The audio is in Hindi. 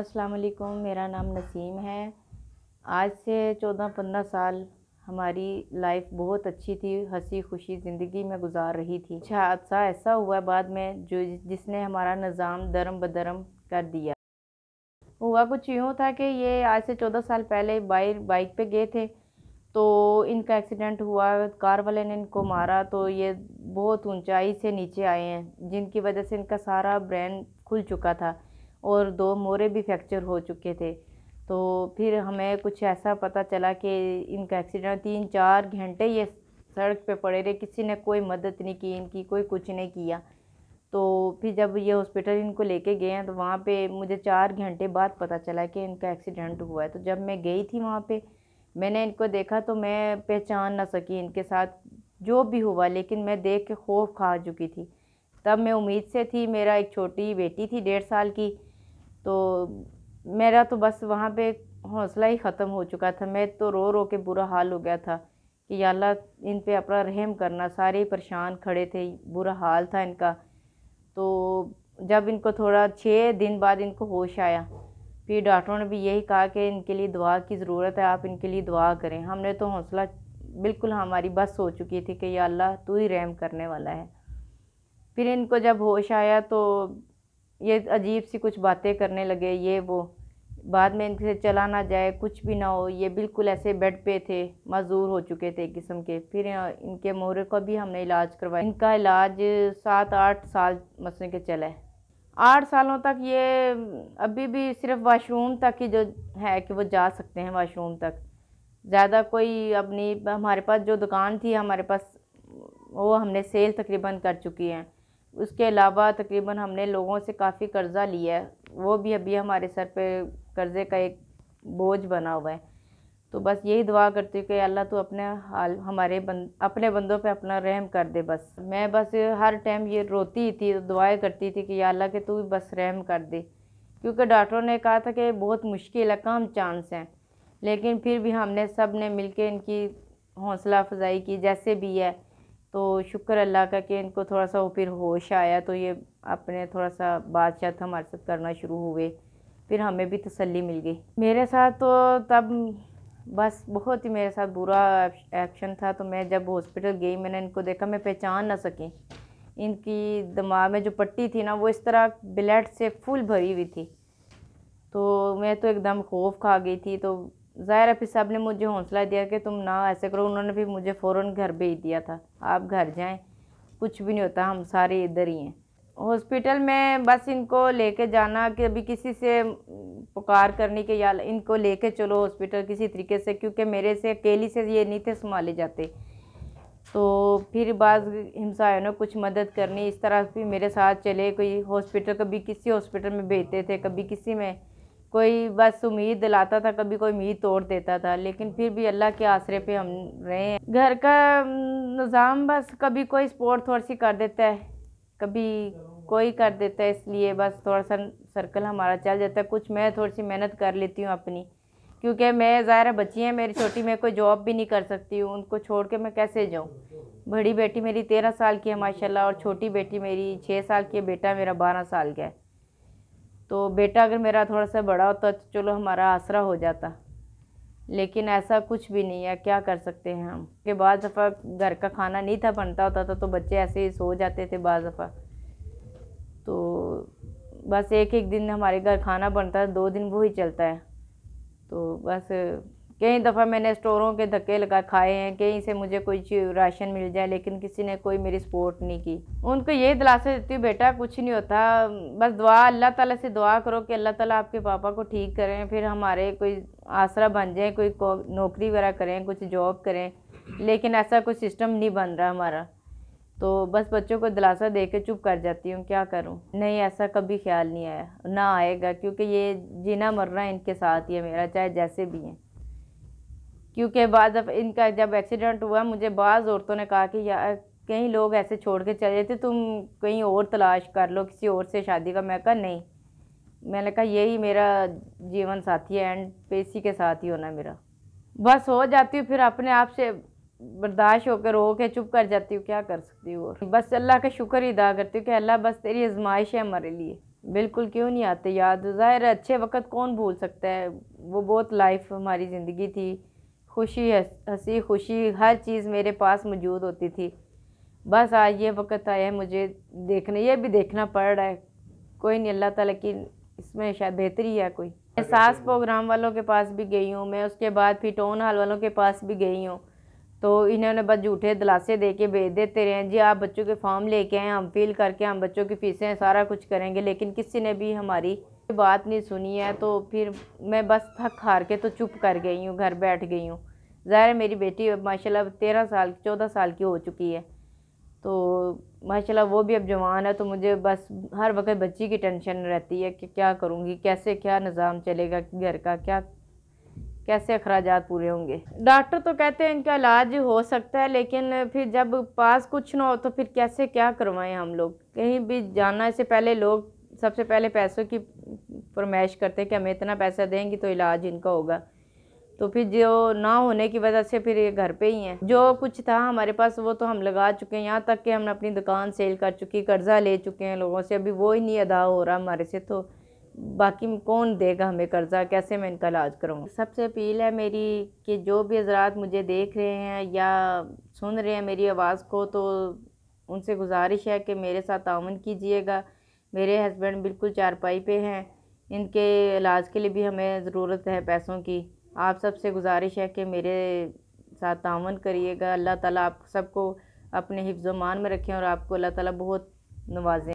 अस्सलाम वालेकुम मेरा नाम नसीम है आज से चौदह पंद्रह साल हमारी लाइफ बहुत अच्छी थी हंसी खुशी ज़िंदगी में गुजार रही थी अच्छा हादसा अच्छा ऐसा हुआ बाद में जो जिसने हमारा निज़ाम दरम बदरम कर दिया हुआ कुछ यूँ था कि ये आज से चौदह साल पहले बाइक बाइक पे गए थे तो इनका एक्सीडेंट हुआ कार वाले ने इनको मारा तो ये बहुत ऊंचाई से नीचे आए हैं जिनकी वजह से इनका सारा ब्रेन खुल चुका था और दो मोरे भी फ्रैक्चर हो चुके थे तो फिर हमें कुछ ऐसा पता चला कि इनका एक्सीडेंट तीन चार घंटे ये सड़क पे पड़े रहे किसी ने कोई मदद नहीं की इनकी कोई कुछ नहीं किया तो फिर जब ये हॉस्पिटल इनको लेके गए हैं तो वहाँ पे मुझे चार घंटे बाद पता चला कि इनका एक्सीडेंट हुआ है तो जब मैं गई थी वहाँ पे मैंने इनको देखा तो मैं पहचान ना सकी इनके साथ जो भी हुआ लेकिन मैं देख के खौफ खा चुकी थी तब मैं उम्मीद से थी मेरा एक छोटी बेटी थी डेढ़ साल की तो मेरा तो बस वहाँ पे हौसला ही ख़त्म हो चुका था मैं तो रो रो के बुरा हाल हो गया था कि अल्लाह इन पे अपना रहम करना सारे परेशान खड़े थे बुरा हाल था इनका तो जब इनको थोड़ा छः दिन बाद इनको होश आया फिर डॉक्टरों ने भी यही कहा कि इनके लिए दुआ की ज़रूरत है आप इनके लिए दुआ करें हमने तो हौसला बिल्कुल हमारी बस हो चुकी थी कि अल्लाह तू ही रहम करने वाला है फिर इनको जब होश आया तो ये अजीब सी कुछ बातें करने लगे ये वो बाद में इनसे चला ना जाए कुछ भी ना हो ये बिल्कुल ऐसे बेड पे थे मजदूर हो चुके थे किस्म के फिर इनके मोहरे का भी हमने इलाज करवाया इनका इलाज सात आठ साल मसने के चला है आठ सालों तक ये अभी भी सिर्फ वाशरूम तक ही जो है कि वो जा सकते हैं वाशरूम तक ज़्यादा कोई अपनी हमारे पास जो दुकान थी हमारे पास वो हमने सेल तकरीबन कर चुकी हैं उसके अलावा तकरीबन हमने लोगों से काफ़ी कर्ज़ा लिया है वो भी अभी हमारे सर पे कर्ज़े का एक बोझ बना हुआ है तो बस यही दुआ करती हूँ कि अल्लाह तो अपने हाल हमारे बंद अपने बंदों पे अपना रहम कर दे बस मैं बस हर टाइम ये रोती ही थी दुआएं करती थी कि अल्लाह के तू बस रहम कर दे क्योंकि डॉक्टरों ने कहा था कि बहुत मुश्किल है कम चांस हैं लेकिन फिर भी हमने सब ने मिल के इनकी हौसला अफजाई की जैसे भी है तो शुक्र अल्लाह का कि इनको थोड़ा सा वो फिर होश आया तो ये अपने थोड़ा सा बातचीत हमारे साथ करना शुरू हुए फिर हमें भी तसल्ली मिल गई मेरे साथ तो तब बस बहुत ही मेरे साथ बुरा एक्शन था तो मैं जब हॉस्पिटल गई मैंने इनको देखा मैं पहचान ना सकी इनकी दिमाग में जो पट्टी थी ना वो इस तरह ब्लड से फुल भरी हुई थी तो मैं तो एकदम खौफ खा गई थी तो ज़ाहिर है साहब ने मुझे हौसला दिया कि तुम ना ऐसे करो उन्होंने भी मुझे फ़ौर घर भेज दिया था आप घर जाएँ कुछ भी नहीं होता हम सारे इधर ही हैं हॉस्पिटल में बस इनको लेके जाना कि अभी किसी से पुकार करनी के या इनको लेके चलो हॉस्पिटल किसी तरीके से क्योंकि मेरे से अकेली से ये नहीं थे संभाले जाते तो फिर बाद हिमसायों ने कुछ मदद करनी इस तरह भी मेरे साथ चले कोई हॉस्पिटल कभी किसी हॉस्पिटल में भेजते थे कभी किसी में कोई बस उम्मीद दिलाता था कभी कोई उम्मीद तोड़ देता था लेकिन फिर भी अल्लाह के आसरे पे हम रहे हैं घर का निज़ाम बस कभी कोई स्पोर्ट थोड़ी सी कर देता है कभी कोई कर देता है इसलिए बस थोड़ा सा सर्कल हमारा चल जाता है कुछ मैं थोड़ी सी मेहनत कर लेती हूँ अपनी क्योंकि मैं ज़ाहिर बच्ची हैं मेरी छोटी मैं कोई जॉब भी नहीं कर सकती हूँ उनको छोड़ के मैं कैसे जाऊँ बड़ी बेटी मेरी तेरह साल की है माशाल्लाह और छोटी बेटी मेरी छः साल की है बेटा मेरा बारह साल का है तो बेटा अगर मेरा थोड़ा सा बड़ा होता तो चलो हमारा आसरा हो जाता लेकिन ऐसा कुछ भी नहीं है क्या कर सकते हैं हम के बाद दफ़ा घर का खाना नहीं था बनता होता था तो बच्चे ऐसे ही सो जाते थे बाद दफ़ा तो बस एक एक दिन हमारे घर खाना बनता है दो दिन वो ही चलता है तो बस कई दफ़ा मैंने स्टोरों के धक्के लगा खाए हैं कहीं से मुझे कोई राशन मिल जाए लेकिन किसी ने कोई मेरी सपोर्ट नहीं की उनको यही दिलासा देती हूँ बेटा कुछ नहीं होता बस दुआ अल्लाह ताला से दुआ करो कि अल्लाह ताला आपके पापा को ठीक करें फिर हमारे कोई आसरा बन जाए कोई नौकरी वगैरह करें कुछ जॉब करें लेकिन ऐसा कोई सिस्टम नहीं बन रहा हमारा तो बस बच्चों को दिलासा दे के चुप कर जाती हूँ क्या करूँ नहीं ऐसा कभी ख्याल नहीं आया ना आएगा क्योंकि ये जीना मरना इनके साथ ही है मेरा चाहे जैसे भी हैं क्योंकि बाद इनका जब एक्सीडेंट हुआ मुझे बाज़ औरतों ने कहा कि यार कई लोग ऐसे छोड़ के चले थे तुम कहीं और तलाश कर लो किसी और से शादी का मैं कहा नहीं मैंने कहा यही मेरा जीवन साथी है एंड पेसी के साथ ही होना मेरा बस हो जाती हूँ फिर अपने आप से बर्दाश्त होकर रो के चुप कर जाती हूँ क्या कर सकती हूँ और बस अल्लाह का शुक्र ही अदा करती हूँ कि अल्लाह बस तेरी आजमाइश है हमारे लिए बिल्कुल क्यों नहीं आते याद ज़ाहिर अच्छे वक्त कौन भूल सकता है वो बहुत लाइफ हमारी ज़िंदगी थी खुशी हंसी खुशी हर चीज़ मेरे पास मौजूद होती थी बस आज ये वक्त आया है मुझे देखने ये भी देखना पड़ रहा है कोई नहीं अल्लाह ताला की इसमें शायद बेहतरी है कोई मैं सास प्रोग्राम वालों के पास भी गई हूँ मैं उसके बाद फिर टाउन हॉल वालों के पास भी गई हूँ तो इन्होंने बस झूठे दिलासे दे के भेज देते रहे जी आप बच्चों के फॉर्म लेके आए हम फिल करके हम बच्चों की फ़ीसें सारा कुछ करेंगे लेकिन किसी ने भी हमारी बात नहीं सुनी है तो फिर मैं बस थक हार के तो चुप कर गई हूँ घर बैठ गई हूँ ज़ाहिर मेरी बेटी अब माशाल्लाह तेरह साल चौदह साल की हो चुकी है तो माशाल्लाह वो भी अब जवान है तो मुझे बस हर वक्त बच्ची की टेंशन रहती है कि क्या करूँगी कैसे क्या निज़ाम चलेगा घर का क्या कैसे अखराज पूरे होंगे डॉक्टर तो कहते हैं इनका इलाज हो सकता है लेकिन फिर जब पास कुछ ना हो तो फिर कैसे क्या करवाएं हम लोग कहीं भी जाना इससे पहले लोग सबसे पहले पैसों की फरमाइश करते हैं कि हमें इतना पैसा देंगे तो इलाज इनका होगा तो फिर जो ना होने की वजह से फिर ये घर पे ही हैं जो कुछ था हमारे पास वो तो हम लगा चुके हैं यहाँ तक कि हमने अपनी दुकान सेल कर चुकी कर्ज़ा ले चुके हैं लोगों से अभी वो ही नहीं अदा हो रहा हमारे से तो बाकी कौन देगा हमें कर्ज़ा कैसे मैं इनका इलाज करूँ सबसे अपील है मेरी कि जो भी हजरात मुझे देख रहे हैं या सुन रहे हैं मेरी आवाज़ को तो उनसे गुजारिश है कि मेरे साथ तान कीजिएगा मेरे हस्बैंड बिल्कुल चारपाई पे हैं इनके इलाज के लिए भी हमें ज़रूरत है पैसों की आप सबसे गुजारिश है कि मेरे साथ तावन करिएगा अल्लाह ताला आप सबको अपने हिफ्जमान में रखें और आपको अल्लाह ताला बहुत नवाजें